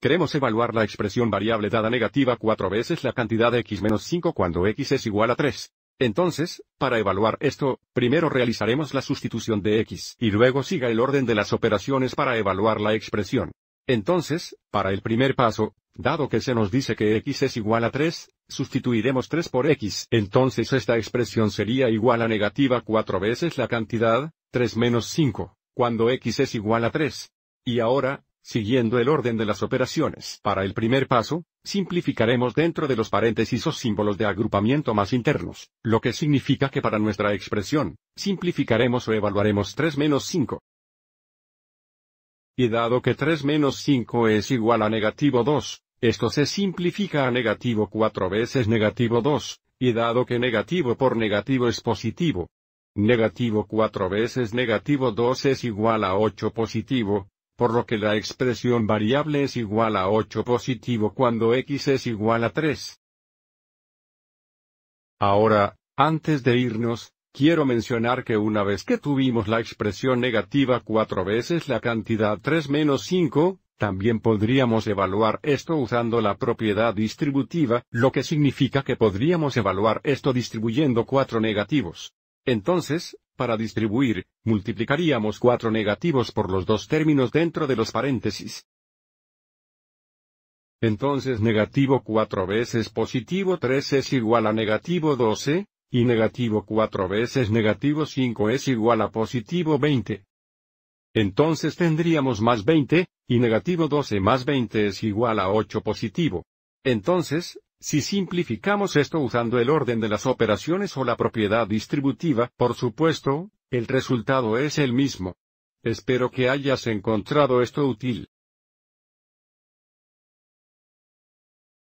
Queremos evaluar la expresión variable dada negativa 4 veces la cantidad de x menos 5 cuando x es igual a 3. Entonces, para evaluar esto, primero realizaremos la sustitución de x y luego siga el orden de las operaciones para evaluar la expresión. Entonces, para el primer paso, dado que se nos dice que x es igual a 3, sustituiremos 3 por x. Entonces esta expresión sería igual a negativa 4 veces la cantidad, 3 menos 5, cuando x es igual a 3. Y ahora, Siguiendo el orden de las operaciones. Para el primer paso, simplificaremos dentro de los paréntesis o símbolos de agrupamiento más internos, lo que significa que para nuestra expresión, simplificaremos o evaluaremos 3 menos 5. Y dado que 3 menos 5 es igual a negativo 2, esto se simplifica a negativo 4 veces negativo 2, y dado que negativo por negativo es positivo, negativo 4 veces negativo 2 es igual a 8 positivo, por lo que la expresión variable es igual a 8 positivo cuando x es igual a 3. Ahora, antes de irnos, quiero mencionar que una vez que tuvimos la expresión negativa 4 veces la cantidad 3 menos 5, también podríamos evaluar esto usando la propiedad distributiva, lo que significa que podríamos evaluar esto distribuyendo 4 negativos. Entonces, para distribuir, multiplicaríamos cuatro negativos por los dos términos dentro de los paréntesis. Entonces negativo 4 veces positivo 3 es igual a negativo 12, y negativo 4 veces negativo 5 es igual a positivo 20. Entonces tendríamos más 20, y negativo 12 más 20 es igual a 8 positivo. Entonces, si simplificamos esto usando el orden de las operaciones o la propiedad distributiva, por supuesto, el resultado es el mismo. Espero que hayas encontrado esto útil.